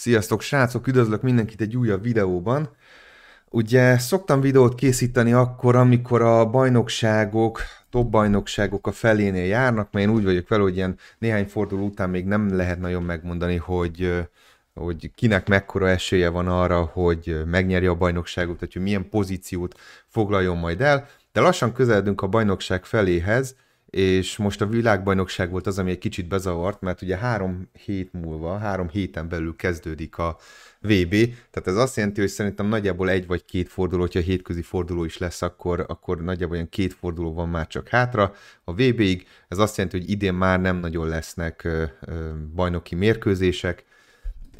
Sziasztok srácok, üdvözlök mindenkit egy újabb videóban. Ugye szoktam videót készíteni akkor, amikor a bajnokságok, top bajnokságok a felénél járnak, mert én úgy vagyok vele, hogy ilyen néhány forduló után még nem lehet nagyon megmondani, hogy, hogy kinek mekkora esélye van arra, hogy megnyerje a bajnokságot, tehát hogy milyen pozíciót foglaljon majd el, de lassan közeledünk a bajnokság feléhez, és most a világbajnokság volt az, ami egy kicsit bezavart, mert ugye három hét múlva, három héten belül kezdődik a VB, tehát ez azt jelenti, hogy szerintem nagyjából egy vagy két forduló, hogyha hétközi forduló is lesz, akkor, akkor nagyjából olyan két forduló van már csak hátra a VB-ig, ez azt jelenti, hogy idén már nem nagyon lesznek bajnoki mérkőzések,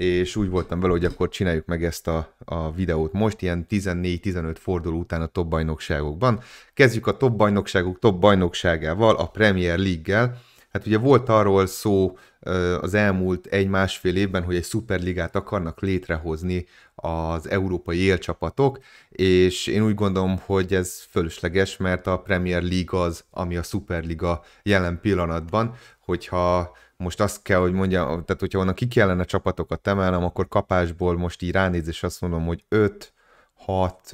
és úgy voltam vele, hogy akkor csináljuk meg ezt a, a videót most, ilyen 14-15 forduló után a top bajnokságokban. Kezdjük a top bajnokságok top bajnokságával, a Premier League-gel. Hát ugye volt arról szó az elmúlt egy-másfél évben, hogy egy szuperligát akarnak létrehozni az európai élcsapatok, és én úgy gondolom, hogy ez fölösleges, mert a Premier League az, ami a szuperliga jelen pillanatban, hogyha most azt kell, hogy mondjam, tehát hogyha onnan ki kellene csapatokat emelnem, akkor kapásból most így ránézés azt mondom, hogy 5, 6,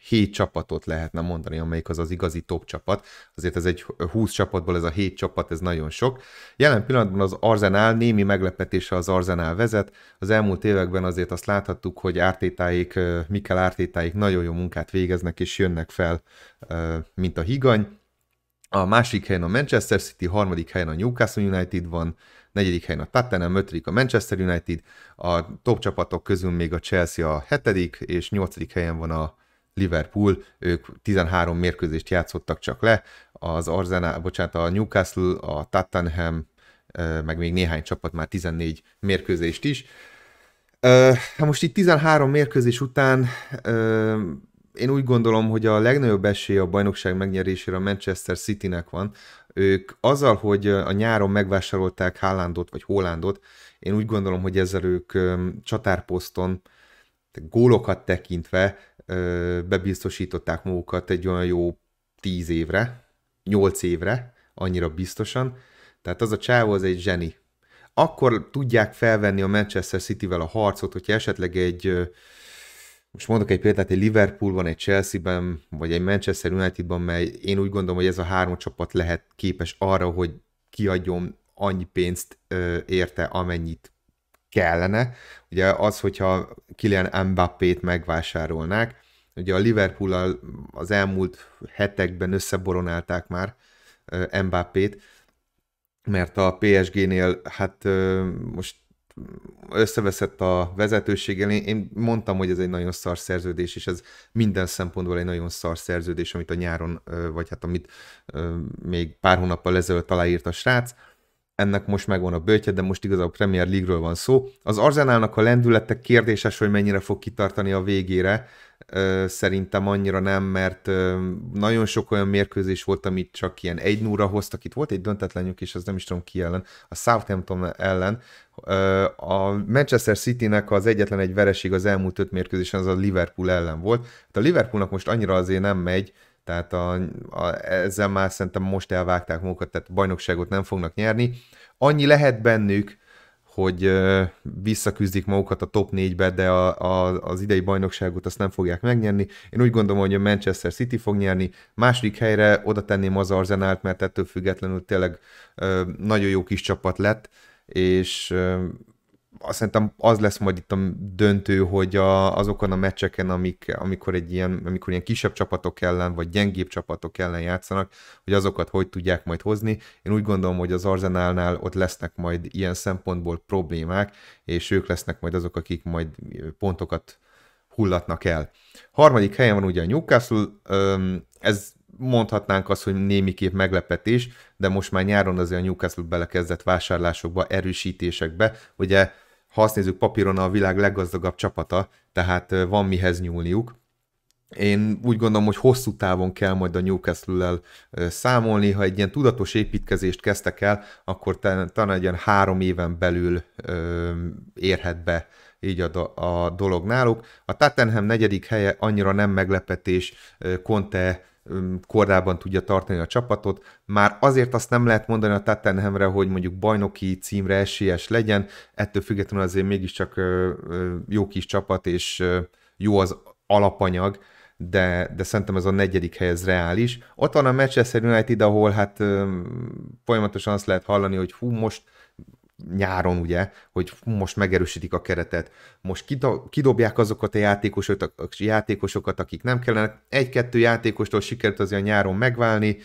7 csapatot lehetne mondani, amelyik az az igazi top csapat. Azért ez egy 20 csapatból ez a 7 csapat, ez nagyon sok. Jelen pillanatban az Arzenál némi meglepetése az Arzenál vezet. Az elmúlt években azért azt láthattuk, hogy ártétáik, Mikel ártétáik nagyon jó munkát végeznek és jönnek fel, mint a higany a másik helyen a Manchester City, harmadik helyen a Newcastle United van, negyedik helyen a Tottenham, ötödik a Manchester United, a top csapatok közül még a Chelsea a hetedik, és nyolcadik helyen van a Liverpool, ők 13 mérkőzést játszottak csak le, az Arsenal, bocsánat, a Newcastle, a Tottenham, meg még néhány csapat már 14 mérkőzést is. Ha hát most itt 13 mérkőzés után én úgy gondolom, hogy a legnagyobb esély a bajnokság megnyerésére a Manchester Citynek van. Ők azzal, hogy a nyáron megvásárolták Haalandot vagy Hollandot, én úgy gondolom, hogy ezzel ők csatárposzton gólokat tekintve bebiztosították magukat egy olyan jó tíz évre, nyolc évre, annyira biztosan. Tehát az a csávó az egy zseni. Akkor tudják felvenni a Manchester City-vel a harcot, hogyha esetleg egy most mondok egy példát, egy Liverpoolban, egy Chelsea-ben, vagy egy Manchester United-ban, mely én úgy gondolom, hogy ez a három csapat lehet képes arra, hogy kiadjon annyi pénzt ö, érte, amennyit kellene. Ugye az, hogyha Kylian Mbappé-t megvásárolnák, ugye a liverpool az elmúlt hetekben összeboronálták már Mbappé-t, mert a PSG-nél hát most összeveszett a vezetőséggel. Én, én mondtam, hogy ez egy nagyon szar szerződés, és ez minden szempontból egy nagyon szar szerződés, amit a nyáron, vagy hát amit még pár hónappal ezelőtt aláírt a srác. Ennek most megvan a bőtje, de most igazából a Premier League-ről van szó. Az Arzenálnak a lendülete kérdéses, hogy mennyire fog kitartani a végére, szerintem annyira nem, mert nagyon sok olyan mérkőzés volt, amit csak ilyen egy núra hoztak. Itt volt egy döntetlenjük is, az nem is tudom ki ellen, a Southampton ellen. A Manchester City-nek az egyetlen egy vereség az elmúlt öt mérkőzésen az a Liverpool ellen volt. Hát a Liverpoolnak most annyira azért nem megy, tehát a, a, ezzel már szerintem most elvágták magukat, tehát bajnokságot nem fognak nyerni. Annyi lehet bennük, hogy visszaküzdik magukat a top 4-be, de a, a, az idei bajnokságot azt nem fogják megnyerni. Én úgy gondolom, hogy a Manchester City fog nyerni. Második helyre oda tenném az Arzenált, mert ettől függetlenül tényleg nagyon jó kis csapat lett, és azt szerintem az lesz majd itt a döntő, hogy a, azokon a meccseken, amik, amikor, egy ilyen, amikor ilyen kisebb csapatok ellen, vagy gyengébb csapatok ellen játszanak, hogy azokat hogy tudják majd hozni. Én úgy gondolom, hogy az Arzenálnál ott lesznek majd ilyen szempontból problémák, és ők lesznek majd azok, akik majd pontokat hullatnak el. Harmadik helyen van ugye a Newcastle, ez mondhatnánk azt, hogy némiképp meglepetés, de most már nyáron azért a Newcastle belekezdett vásárlásokba, erősítésekbe. Ugye ha azt nézzük papíron, a világ leggazdagabb csapata, tehát van mihez nyúlniuk. Én úgy gondolom, hogy hosszú távon kell majd a Newcastle-lel számolni, ha egy ilyen tudatos építkezést kezdtek el, akkor talán egy ilyen három éven belül érhet be így a, do- a dolog náluk. A Tottenham negyedik helye annyira nem meglepetés, Conte kordában tudja tartani a csapatot. Már azért azt nem lehet mondani a Tottenhamre, hogy mondjuk bajnoki címre esélyes legyen, ettől függetlenül azért mégiscsak jó kis csapat, és jó az alapanyag, de, de szerintem ez a negyedik hely ez reális. Ott van a Manchester United, ahol hát folyamatosan azt lehet hallani, hogy hú, most nyáron, ugye, hogy most megerősítik a keretet, most kidobják azokat a játékosokat, a játékosokat akik nem kellene, Egy-kettő játékostól sikert azért a nyáron megválni.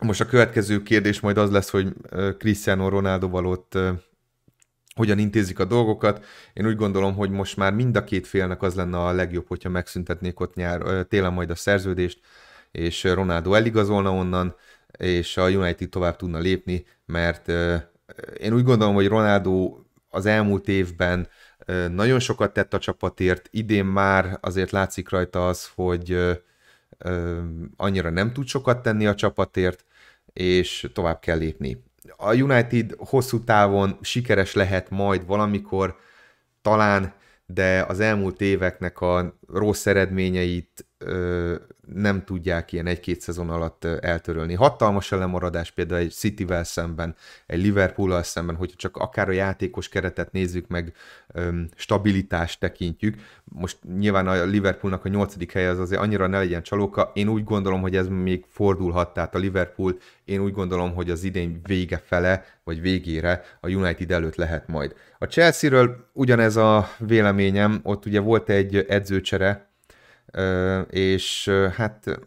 Most a következő kérdés majd az lesz, hogy Cristiano ronaldo ott hogyan intézik a dolgokat. Én úgy gondolom, hogy most már mind a két félnek az lenne a legjobb, hogyha megszüntetnék ott nyár, télen majd a szerződést, és Ronaldo eligazolna onnan, és a United tovább tudna lépni, mert én úgy gondolom, hogy Ronaldo az elmúlt évben nagyon sokat tett a csapatért, idén már azért látszik rajta az, hogy annyira nem tud sokat tenni a csapatért, és tovább kell lépni. A United hosszú távon sikeres lehet majd valamikor, talán, de az elmúlt éveknek a rossz eredményeit nem tudják ilyen egy-két szezon alatt eltörölni. Hatalmas lemaradás például egy Cityvel szemben, egy Liverpool-al szemben, hogyha csak akár a játékos keretet nézzük meg, stabilitást tekintjük. Most nyilván a Liverpoolnak a nyolcadik helye az azért annyira ne legyen csalóka. Én úgy gondolom, hogy ez még fordulhat, tehát a Liverpool, én úgy gondolom, hogy az idén vége fele, vagy végére a United előtt lehet majd. A Chelsea-ről ugyanez a véleményem, ott ugye volt egy edzőcsere, és hát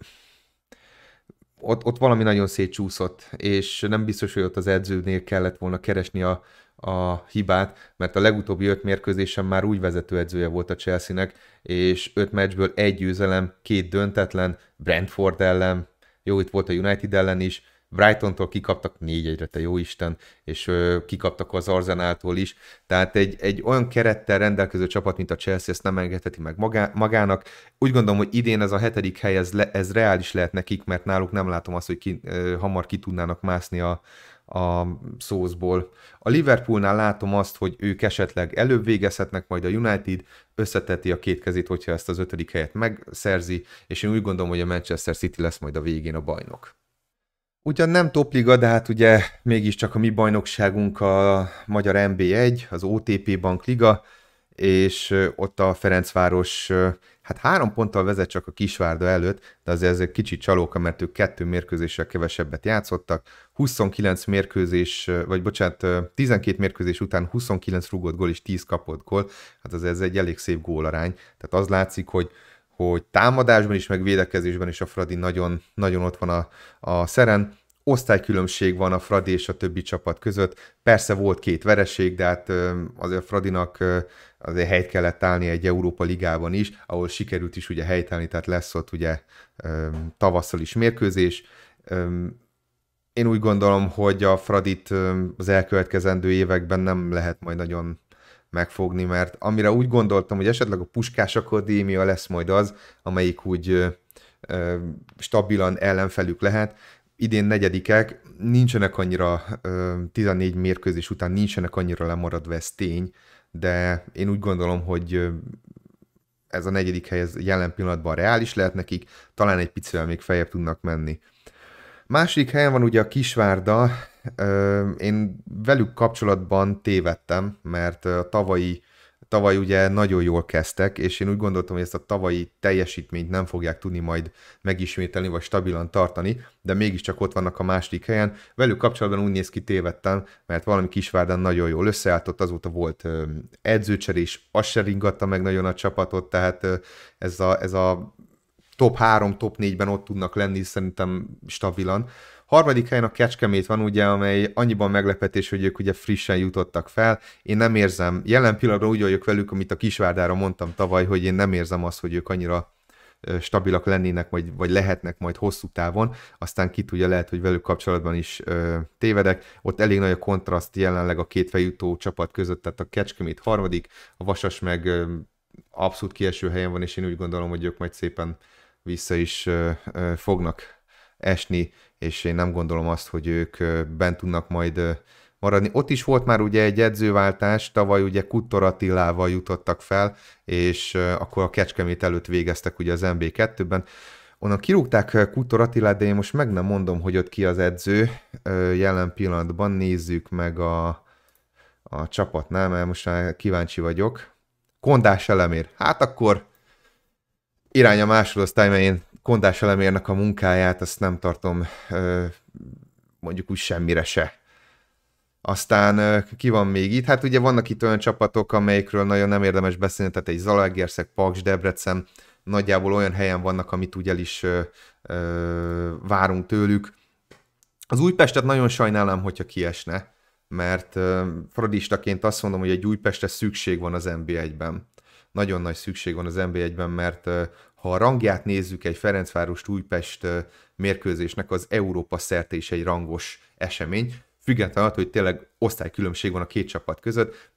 ott, ott valami nagyon szétcsúszott, és nem biztos, hogy ott az edzőnél kellett volna keresni a, a hibát, mert a legutóbbi öt mérkőzésen már úgy vezető edzője volt a Chelsea-nek, és öt meccsből egy győzelem, két döntetlen, Brentford ellen, jó, itt volt a United ellen is, Brightontól kikaptak négy egyre, te jó Isten, és ö, kikaptak az Arzenáltól is. Tehát egy, egy olyan kerettel rendelkező csapat, mint a Chelsea, ezt nem engedheti meg magá, magának. Úgy gondolom, hogy idén ez a hetedik hely, ez, le, ez reális lehet nekik, mert náluk nem látom azt, hogy ki, ö, hamar ki tudnának mászni a, a szózból. A Liverpoolnál látom azt, hogy ők esetleg előbb végezhetnek, majd a United összeteti a két kezét, hogyha ezt az ötödik helyet megszerzi, és én úgy gondolom, hogy a Manchester City lesz majd a végén a bajnok. Ugyan nem topliga, de hát ugye mégiscsak a mi bajnokságunk a Magyar MB1, az OTP Bank Liga, és ott a Ferencváros hát három ponttal vezet csak a Kisvárda előtt, de azért ez egy kicsit csalóka, mert ők kettő mérkőzéssel kevesebbet játszottak. 29 mérkőzés, vagy bocsánat, 12 mérkőzés után 29 rúgott gól és 10 kapott gól, hát azért ez egy elég szép gólarány. Tehát az látszik, hogy hogy támadásban is, meg védekezésben is a Fradi nagyon, nagyon ott van a, a szeren. Osztálykülönbség van a Fradi és a többi csapat között. Persze volt két vereség, de hát azért Fradinak azért helyt kellett állni egy Európa Ligában is, ahol sikerült is ugye helyt állni, tehát lesz ott ugye tavasszal is mérkőzés. Én úgy gondolom, hogy a Fradit az elkövetkezendő években nem lehet majd nagyon megfogni, mert amire úgy gondoltam, hogy esetleg a Puskás Akadémia lesz majd az, amelyik úgy ö, ö, stabilan ellenfelük lehet, idén negyedikek, nincsenek annyira, ö, 14 mérkőzés után nincsenek annyira lemaradva, ez tény, de én úgy gondolom, hogy ez a negyedik hely ez jelen pillanatban reális lehet nekik, talán egy picivel még feljebb tudnak menni. Másik helyen van ugye a Kisvárda, én velük kapcsolatban tévedtem, mert a tavalyi, tavaly ugye nagyon jól kezdtek, és én úgy gondoltam, hogy ezt a tavalyi teljesítményt nem fogják tudni majd megismételni, vagy stabilan tartani, de mégiscsak ott vannak a második helyen. Velük kapcsolatban úgy néz ki tévedtem, mert valami Kisvárdán nagyon jól összeállt, ott azóta volt edzőcserés, az se ringatta meg nagyon a csapatot, tehát ez a, ez a top 3, top 4-ben ott tudnak lenni szerintem stabilan. Harmadik helyen a Kecskemét van ugye, amely annyiban meglepetés, hogy ők ugye frissen jutottak fel. Én nem érzem, jelen pillanatban úgy vagyok velük, amit a Kisvárdára mondtam tavaly, hogy én nem érzem azt, hogy ők annyira stabilak lennének, vagy, vagy lehetnek majd hosszú távon, aztán ki tudja, lehet, hogy velük kapcsolatban is ö, tévedek. Ott elég nagy a kontraszt jelenleg a két feljutó csapat között, tehát a Kecskemét harmadik, a Vasas meg ö, abszolút kieső helyen van, és én úgy gondolom, hogy ők majd szépen vissza is fognak esni, és én nem gondolom azt, hogy ők bent tudnak majd maradni. Ott is volt már ugye egy edzőváltás, tavaly ugye Kuttor Attilával jutottak fel, és akkor a Kecskemét előtt végeztek ugye az MB2-ben. Onnan kirúgták Kuttor Attilát, de én most meg nem mondom, hogy ott ki az edző. Jelen pillanatban nézzük meg a, a csapatnál, mert most már kíváncsi vagyok. Kondás elemér. Hát akkor irány a másodosztály, mert én Kondás Elemérnek a munkáját, azt nem tartom mondjuk úgy semmire se. Aztán ki van még itt? Hát ugye vannak itt olyan csapatok, amelyikről nagyon nem érdemes beszélni, tehát egy Zalaegerszeg, Paks, Debrecen, nagyjából olyan helyen vannak, amit ugye is ö, ö, várunk tőlük. Az Újpestet nagyon sajnálom, hogyha kiesne, mert ö, fradistaként azt mondom, hogy egy Újpestre szükség van az NB1-ben nagyon nagy szükség van az NB1-ben, mert ha a rangját nézzük egy Ferencváros-Újpest mérkőzésnek, az Európa szerte is egy rangos esemény, függetlenül attól, hogy tényleg osztálykülönbség van a két csapat között.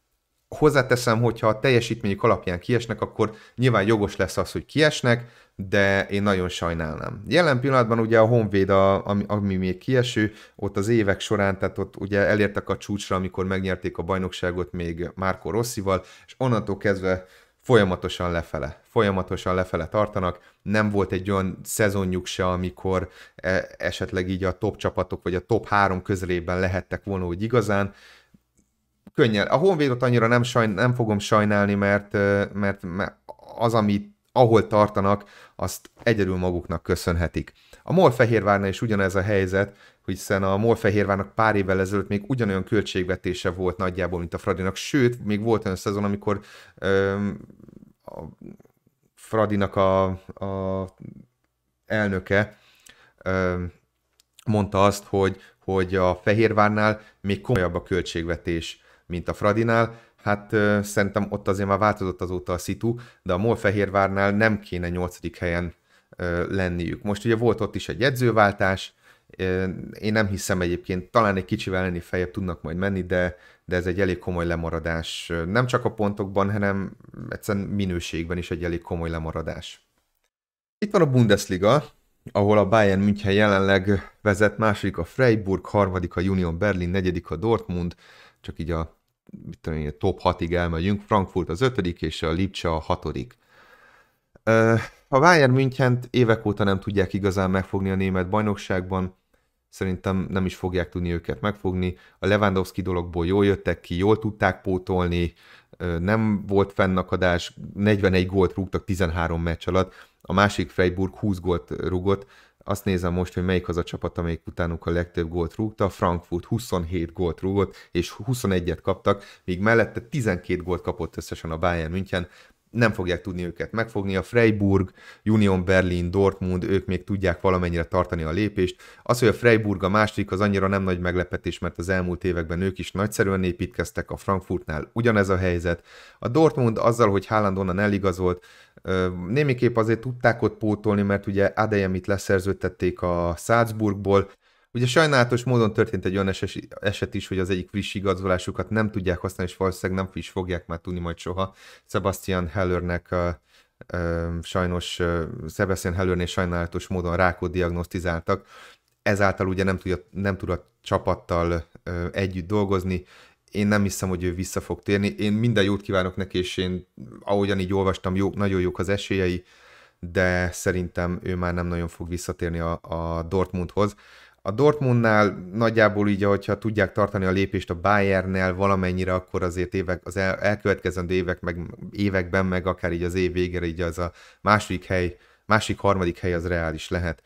Hozzáteszem, hogyha a teljesítményük alapján kiesnek, akkor nyilván jogos lesz az, hogy kiesnek, de én nagyon sajnálnám. Jelen pillanatban ugye a Honvéd, a, ami, ami még kieső, ott az évek során, tehát ott ugye elértek a csúcsra, amikor megnyerték a bajnokságot még Márko Rosszival, és onnantól kezdve folyamatosan lefele, folyamatosan lefele tartanak, nem volt egy olyan szezonjuk se, amikor e, esetleg így a top csapatok, vagy a top három közelében lehettek volna úgy igazán, könnyen. A Honvédot annyira nem, sajn, nem fogom sajnálni, mert, e, mert, mert az, amit ahol tartanak, azt egyedül maguknak köszönhetik. A MOL Fehérvárnál is ugyanez a helyzet, hiszen a Molfehérvának pár évvel ezelőtt még ugyanolyan költségvetése volt nagyjából, mint a Fradinak, sőt, még volt olyan szezon, amikor öm, a Fradinak a, a elnöke öm, mondta azt, hogy, hogy a Fehérvárnál még komolyabb a költségvetés, mint a Fradinál, hát ö, szerintem ott azért már változott azóta a szitu, de a Molfehérvárnál nem kéne nyolcadik helyen ö, lenniük. Most ugye volt ott is egy edzőváltás, én nem hiszem egyébként, talán egy kicsivel lenni feljebb tudnak majd menni, de, de ez egy elég komoly lemaradás. Nem csak a pontokban, hanem egyszerűen minőségben is egy elég komoly lemaradás. Itt van a Bundesliga, ahol a Bayern München jelenleg vezet, második a Freiburg, harmadik a Union Berlin, negyedik a Dortmund, csak így a mit tudom a top 6-ig elmegyünk, Frankfurt az ötödik, és a Lipcsa a hatodik. A Bayern Münchent évek óta nem tudják igazán megfogni a német bajnokságban, szerintem nem is fogják tudni őket megfogni. A Lewandowski dologból jól jöttek ki, jól tudták pótolni, nem volt fennakadás, 41 gólt rúgtak 13 meccs alatt, a másik Freiburg 20 gólt rúgott, azt nézem most, hogy melyik az a csapat, amelyik utánuk a legtöbb gólt rúgta, Frankfurt 27 gólt rúgott, és 21-et kaptak, míg mellette 12 gólt kapott összesen a Bayern München, nem fogják tudni őket megfogni. A Freiburg, Union Berlin, Dortmund, ők még tudják valamennyire tartani a lépést. Az, hogy a Freiburg a második, az annyira nem nagy meglepetés, mert az elmúlt években ők is nagyszerűen építkeztek, a Frankfurtnál ugyanez a helyzet. A Dortmund azzal, hogy Haaland onnan eligazolt, némiképp azért tudták ott pótolni, mert ugye Adeyemit leszerződtették a Salzburgból, Ugye sajnálatos módon történt egy olyan eset is, hogy az egyik friss igazolásukat nem tudják használni, és valószínűleg nem is fogják már tudni majd soha. Sebastian Hellernek a, sajnos Sebastian Hellernél sajnálatos módon rákot diagnosztizáltak, ezáltal ugye nem, tudja, nem tud a csapattal együtt dolgozni, én nem hiszem, hogy ő vissza fog térni. Én minden jót kívánok neki, és én ahogyan így olvastam, jó, nagyon jók az esélyei, de szerintem ő már nem nagyon fog visszatérni a, a Dortmundhoz. A Dortmundnál nagyjából így, hogyha tudják tartani a lépést a Bayernnel valamennyire, akkor azért évek, az el, elkövetkezendő évek, meg években, meg akár így az év végére, így az a második hely, másik, harmadik hely az reális lehet.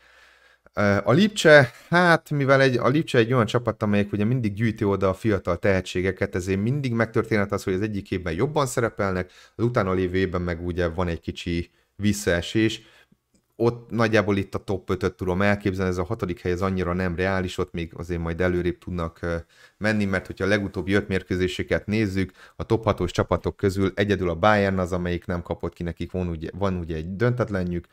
A Lipcse, hát mivel egy, a Lipcse egy olyan csapat, amelyik ugye mindig gyűjti oda a fiatal tehetségeket, ezért mindig megtörténhet az, hogy az egyik évben jobban szerepelnek, az utána lévő évben meg ugye van egy kicsi visszaesés ott nagyjából itt a top 5-öt tudom elképzelni, ez a hatodik hely az annyira nem reális, ott még azért majd előrébb tudnak menni, mert hogyha a legutóbbi öt mérkőzéseket nézzük, a top 6 csapatok közül egyedül a Bayern az, amelyik nem kapott ki nekik, van ugye, van ugye egy döntetlenjük,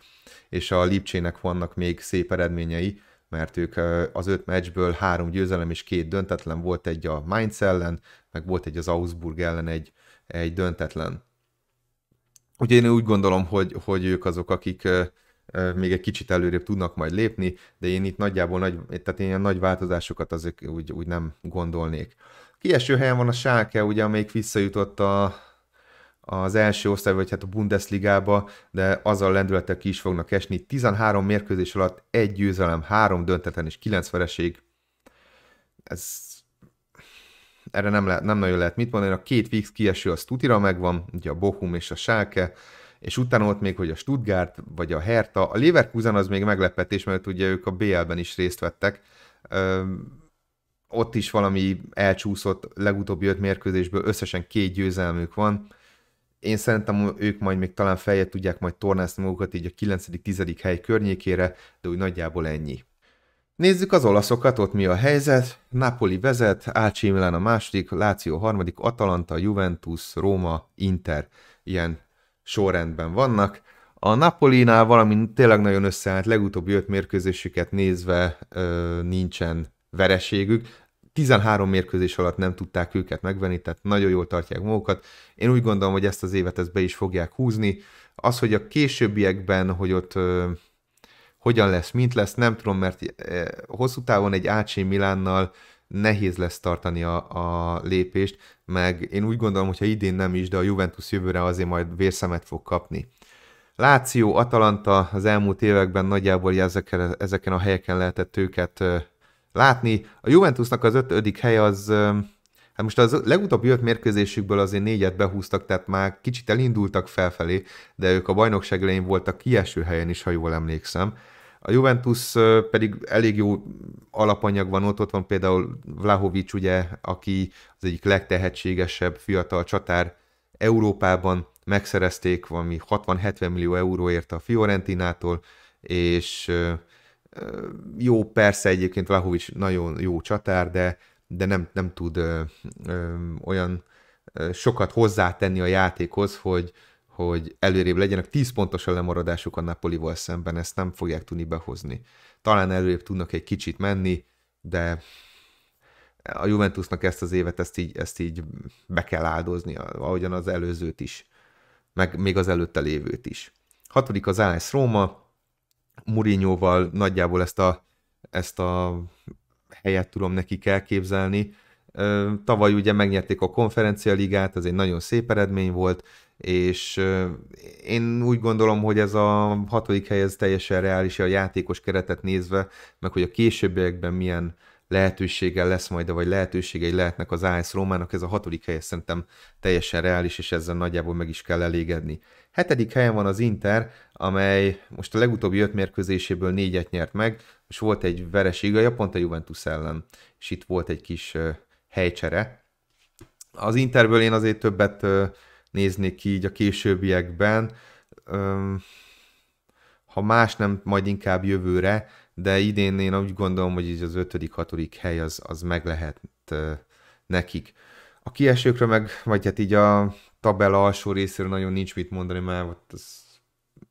és a Lipcsének vannak még szép eredményei, mert ők az öt meccsből három győzelem és két döntetlen volt egy a Mainz ellen, meg volt egy az Augsburg ellen egy, egy döntetlen. Ugye én úgy gondolom, hogy, hogy ők azok, akik még egy kicsit előrébb tudnak majd lépni, de én itt nagyjából nagy, tehát én ilyen nagy változásokat azok úgy, úgy nem gondolnék. Kieső helyen van a Schalke, ugye, amelyik visszajutott a, az első osztály, vagy hát a Bundesligába, de azzal lendületek ki is fognak esni. 13 mérkőzés alatt egy győzelem, három döntetlen és kilenc vereség. Ez erre nem, lehet, nem nagyon lehet mit mondani. A két fix kieső az tutira megvan, ugye a Bochum és a Schalke, és utána ott még, hogy a Stuttgart, vagy a Hertha, a Leverkusen az még meglepetés, mert ugye ők a BL-ben is részt vettek, ott is valami elcsúszott legutóbbi öt mérkőzésből összesen két győzelmük van. Én szerintem ők majd még talán feljebb tudják majd tornázni magukat így a 9.-10. hely környékére, de úgy nagyjából ennyi. Nézzük az olaszokat, ott mi a helyzet. Napoli vezet, AC Milan a második, Láció harmadik, Atalanta, Juventus, Róma, Inter. Ilyen sorrendben vannak. A Napolinál valami tényleg nagyon összeállt, legutóbbi öt mérkőzésüket nézve ö, nincsen vereségük. 13 mérkőzés alatt nem tudták őket megvenni, tehát nagyon jól tartják magukat. Én úgy gondolom, hogy ezt az évet ezt be is fogják húzni. Az, hogy a későbbiekben, hogy ott ö, hogyan lesz, mint lesz, nem tudom, mert ö, hosszú távon egy AC Milánnal nehéz lesz tartani a, a lépést, meg én úgy gondolom, hogyha idén nem is, de a Juventus jövőre azért majd vérszemet fog kapni. Láció, Atalanta az elmúlt években nagyjából ezeken, ezeken a helyeken lehetett őket látni. A Juventusnak az ötödik hely az, hát most az legutóbbi öt mérkőzésükből azért négyet behúztak, tehát már kicsit elindultak felfelé, de ők a bajnokság elején voltak kieső helyen is, ha jól emlékszem. A Juventus pedig elég jó alapanyag van ott, ott van például Vlahovics, ugye, aki az egyik legtehetségesebb fiatal csatár Európában, megszerezték valami 60-70 millió euróért a Fiorentinától, és jó, persze egyébként Vlahovics nagyon jó csatár, de, de nem, nem tud ö, ö, olyan sokat hozzátenni a játékhoz, hogy, hogy előrébb legyenek, 10 pontos a lemaradásuk a Napolival szemben, ezt nem fogják tudni behozni. Talán előrébb tudnak egy kicsit menni, de a Juventusnak ezt az évet, ezt így, ezt így be kell áldozni, ahogyan az előzőt is, meg még az előtte lévőt is. Hatodik az AS Róma, Murinyóval nagyjából ezt a, ezt a helyet tudom nekik elképzelni. Tavaly ugye megnyerték a konferencia ligát, ez egy nagyon szép eredmény volt, és én úgy gondolom, hogy ez a hatodik hely ez teljesen reális a játékos keretet nézve, meg hogy a későbbiekben milyen lehetőséggel lesz majd, vagy lehetőségei lehetnek az AS Rómának, ez a hatodik hely szerintem teljesen reális, és ezzel nagyjából meg is kell elégedni. Hetedik helyen van az Inter, amely most a legutóbbi öt mérkőzéséből négyet nyert meg, és volt egy vereség, a pont a Juventus ellen, és itt volt egy kis helycsere. Az Interből én azért többet nézni ki így a későbbiekben. Ha más nem, majd inkább jövőre, de idén én úgy gondolom, hogy így az ötödik, hatodik hely az, az meg lehet nekik. A kiesőkről meg, vagy hát így a tabella alsó részéről nagyon nincs mit mondani, mert ott az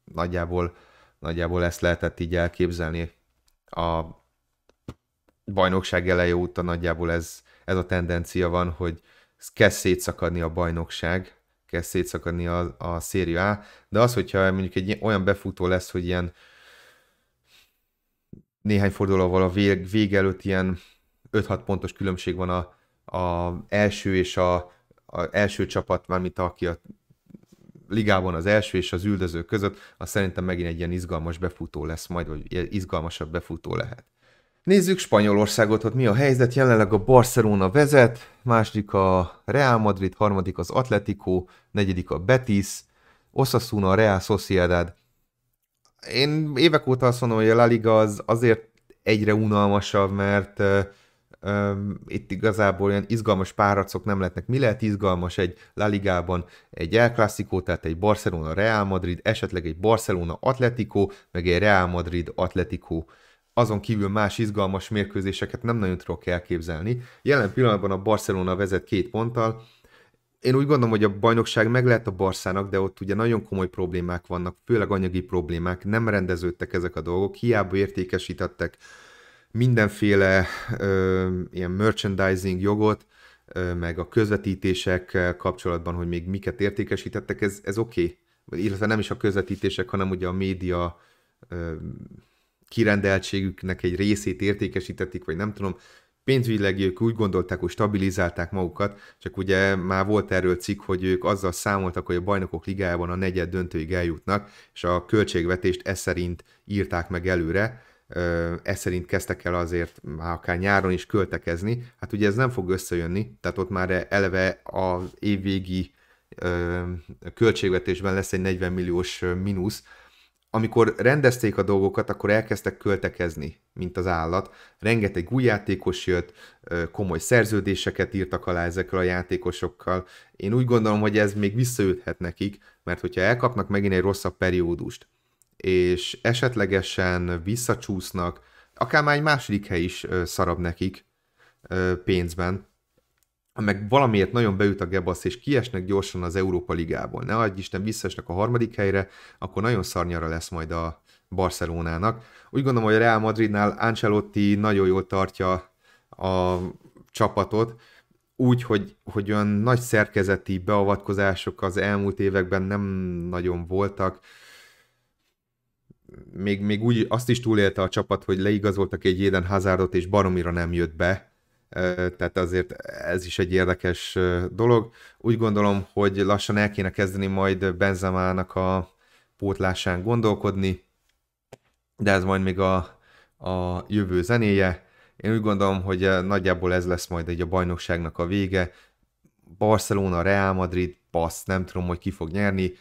nagyjából, nagyjából ezt lehetett így elképzelni a bajnokság eleje óta nagyjából ez, ez a tendencia van, hogy kezd szétszakadni a bajnokság, kezd szétszakadni a, a széria A, de az, hogyha mondjuk egy olyan befutó lesz, hogy ilyen néhány fordulóval a vég, vég előtt ilyen 5-6 pontos különbség van a, a első és a, a első csapat, mármint aki a ligában az első és az üldöző között, az szerintem megint egy ilyen izgalmas befutó lesz majd, vagy izgalmasabb befutó lehet. Nézzük Spanyolországot, hogy mi a helyzet. Jelenleg a Barcelona vezet, második a Real Madrid, harmadik az Atletico, negyedik a Betis, Osasuna, Real Sociedad. Én évek óta azt mondom, hogy a La Liga az azért egyre unalmasabb, mert uh, um, itt igazából olyan izgalmas páracok nem lehetnek. Mi lehet izgalmas egy La Ligában? Egy El Clásico, tehát egy Barcelona-Real Madrid, esetleg egy Barcelona-Atletico, meg egy Real Madrid-Atletico. Uh, azon kívül más izgalmas mérkőzéseket nem nagyon tudok elképzelni. Jelen pillanatban a Barcelona vezet két ponttal. Én úgy gondolom, hogy a bajnokság meg lehet a Barszának, de ott ugye nagyon komoly problémák vannak, főleg anyagi problémák, nem rendeződtek ezek a dolgok, hiába értékesítettek mindenféle ö, ilyen merchandising jogot, ö, meg a közvetítések kapcsolatban, hogy még miket értékesítettek, ez, ez oké. Okay. Illetve nem is a közvetítések, hanem ugye a média ö, kirendeltségüknek egy részét értékesítették, vagy nem tudom, pénzügyileg ők úgy gondolták, hogy stabilizálták magukat, csak ugye már volt erről cikk, hogy ők azzal számoltak, hogy a bajnokok ligájában a negyed döntőig eljutnak, és a költségvetést ez szerint írták meg előre, ez szerint kezdtek el azért már akár nyáron is költekezni, hát ugye ez nem fog összejönni, tehát ott már eleve az évvégi költségvetésben lesz egy 40 milliós mínusz, amikor rendezték a dolgokat, akkor elkezdtek költekezni, mint az állat. Rengeteg új játékos jött, komoly szerződéseket írtak alá ezekkel a játékosokkal. Én úgy gondolom, hogy ez még visszaüthet nekik, mert hogyha elkapnak megint egy rosszabb periódust, és esetlegesen visszacsúsznak, akár már egy második hely is szarab nekik pénzben, meg valamiért nagyon beüt a gebasz, és kiesnek gyorsan az Európa Ligából. Ne adj Isten, visszaesnek a harmadik helyre, akkor nagyon szarnyara lesz majd a Barcelonának. Úgy gondolom, hogy a Real Madridnál Ancelotti nagyon jól tartja a csapatot, úgy, hogy, hogy olyan nagy szerkezeti beavatkozások az elmúlt években nem nagyon voltak. Még, még úgy azt is túlélte a csapat, hogy leigazoltak egy Jeden Hazardot, és baromira nem jött be, tehát azért ez is egy érdekes dolog. Úgy gondolom, hogy lassan el kéne kezdeni majd Benzemának a pótlásán gondolkodni, de ez majd még a, a jövő zenéje. Én úgy gondolom, hogy nagyjából ez lesz majd egy a bajnokságnak a vége. Barcelona, Real Madrid, passz, nem tudom, hogy ki fog nyerni,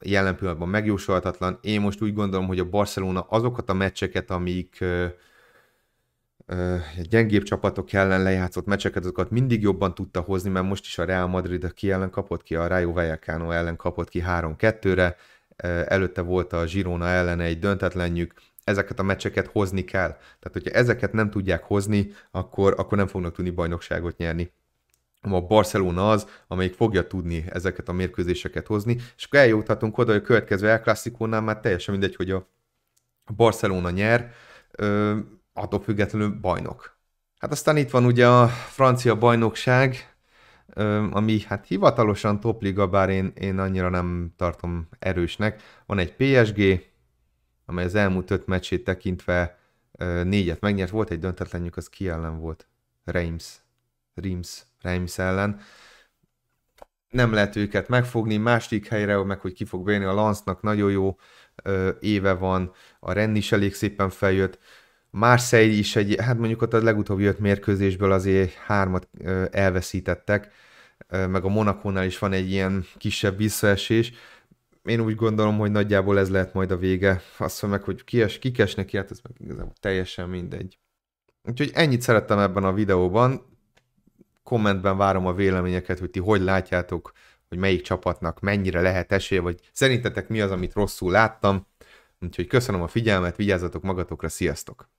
jelen pillanatban megjósolhatatlan. Én most úgy gondolom, hogy a Barcelona azokat a meccseket, amik gyengébb csapatok ellen lejátszott meccseket, azokat mindig jobban tudta hozni, mert most is a Real Madrid ki ellen kapott ki, a Rayo Vallecano ellen kapott ki 3-2-re, előtte volt a Girona ellen egy döntetlenjük, ezeket a meccseket hozni kell. Tehát, hogyha ezeket nem tudják hozni, akkor, akkor nem fognak tudni bajnokságot nyerni. A Barcelona az, amelyik fogja tudni ezeket a mérkőzéseket hozni, és akkor eljuthatunk oda, hogy a következő El már teljesen mindegy, hogy a Barcelona nyer, attól függetlenül bajnok. Hát aztán itt van ugye a francia bajnokság, ami hát hivatalosan topliga, bár én, én annyira nem tartom erősnek. Van egy PSG, amely az elmúlt öt meccsét tekintve négyet megnyert. Volt egy döntetlenjük, az ki ellen volt? Reims. Reims. Reims ellen. Nem lehet őket megfogni. másik helyre, meg hogy ki fog bejönni a Lansznak, nagyon jó éve van. A Renn is elég szépen feljött. Marseille is egy, hát mondjuk ott a legutóbbi öt mérkőzésből azért hármat elveszítettek, meg a Monakónál is van egy ilyen kisebb visszaesés. Én úgy gondolom, hogy nagyjából ez lehet majd a vége. Azt meg, hogy kies, kikesnek ki, hát ez meg igazából teljesen mindegy. Úgyhogy ennyit szerettem ebben a videóban. Kommentben várom a véleményeket, hogy ti hogy látjátok, hogy melyik csapatnak mennyire lehet esélye, vagy szerintetek mi az, amit rosszul láttam. Úgyhogy köszönöm a figyelmet, vigyázzatok magatokra, sziasztok!